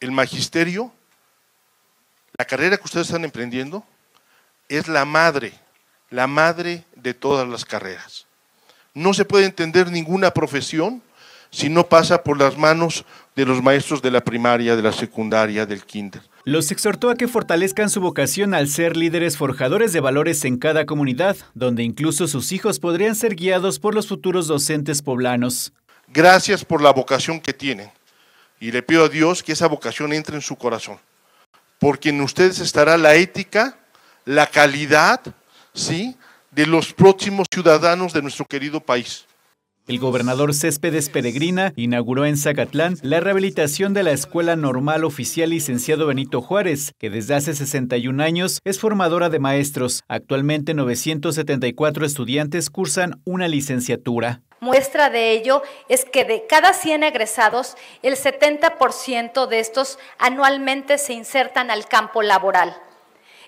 el magisterio, la carrera que ustedes están emprendiendo, es la madre, la madre de todas las carreras. No se puede entender ninguna profesión si no pasa por las manos de los maestros de la primaria, de la secundaria, del kinder. Los exhortó a que fortalezcan su vocación al ser líderes forjadores de valores en cada comunidad, donde incluso sus hijos podrían ser guiados por los futuros docentes poblanos. Gracias por la vocación que tienen. Y le pido a Dios que esa vocación entre en su corazón, porque en ustedes estará la ética, la calidad, ¿sí? de los próximos ciudadanos de nuestro querido país. El gobernador Céspedes Peregrina inauguró en Zacatlán la rehabilitación de la Escuela Normal Oficial Licenciado Benito Juárez, que desde hace 61 años es formadora de maestros. Actualmente 974 estudiantes cursan una licenciatura. Muestra de ello es que de cada 100 egresados, el 70% de estos anualmente se insertan al campo laboral.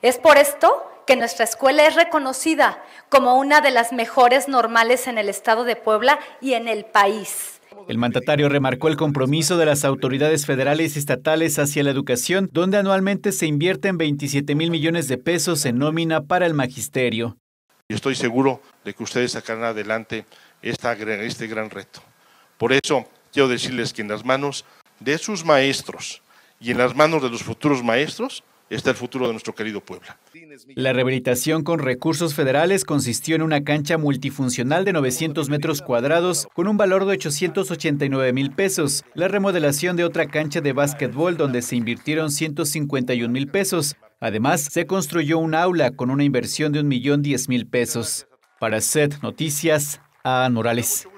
Es por esto que nuestra escuela es reconocida como una de las mejores normales en el estado de Puebla y en el país. El mandatario remarcó el compromiso de las autoridades federales y estatales hacia la educación, donde anualmente se invierten 27 mil millones de pesos en nómina para el magisterio y estoy seguro de que ustedes sacarán adelante este gran reto. Por eso quiero decirles que en las manos de sus maestros y en las manos de los futuros maestros está el futuro de nuestro querido Puebla. La rehabilitación con recursos federales consistió en una cancha multifuncional de 900 metros cuadrados con un valor de 889 mil pesos, la remodelación de otra cancha de básquetbol donde se invirtieron 151 mil pesos, Además, se construyó un aula con una inversión de un millón diez mil pesos. Para SET Noticias, a Morales.